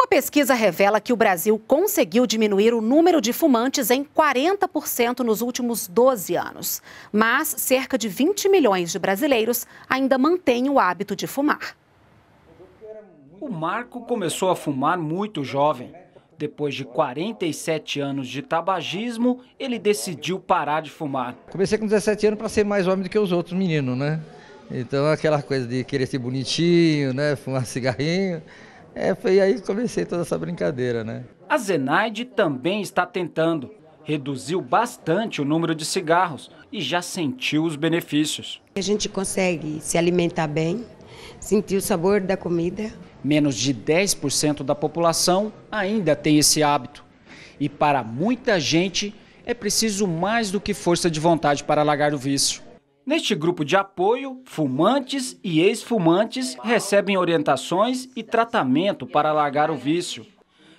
Uma pesquisa revela que o Brasil conseguiu diminuir o número de fumantes em 40% nos últimos 12 anos. Mas cerca de 20 milhões de brasileiros ainda mantêm o hábito de fumar. O Marco começou a fumar muito jovem. Depois de 47 anos de tabagismo, ele decidiu parar de fumar. Comecei com 17 anos para ser mais homem do que os outros meninos, né? Então aquela coisa de querer ser bonitinho, né? Fumar cigarrinho. É, foi aí que comecei toda essa brincadeira, né? A Zenaide também está tentando. Reduziu bastante o número de cigarros e já sentiu os benefícios. A gente consegue se alimentar bem, sentir o sabor da comida. Menos de 10% da população ainda tem esse hábito. E para muita gente é preciso mais do que força de vontade para largar o vício. Neste grupo de apoio, fumantes e ex-fumantes recebem orientações e tratamento para largar o vício.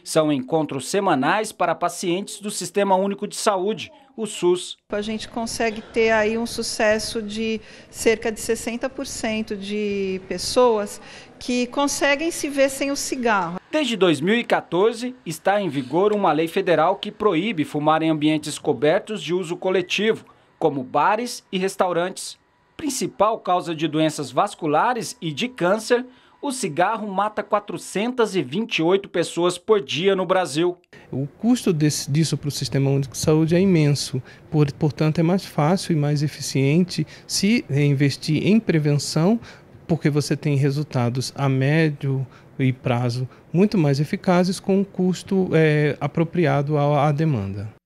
São encontros semanais para pacientes do Sistema Único de Saúde, o SUS. A gente consegue ter aí um sucesso de cerca de 60% de pessoas que conseguem se ver sem o cigarro. Desde 2014, está em vigor uma lei federal que proíbe fumar em ambientes cobertos de uso coletivo como bares e restaurantes. Principal causa de doenças vasculares e de câncer, o cigarro mata 428 pessoas por dia no Brasil. O custo desse, disso para o Sistema Único de Saúde é imenso, por, portanto, é mais fácil e mais eficiente se investir em prevenção, porque você tem resultados a médio e prazo muito mais eficazes com um custo é, apropriado à, à demanda.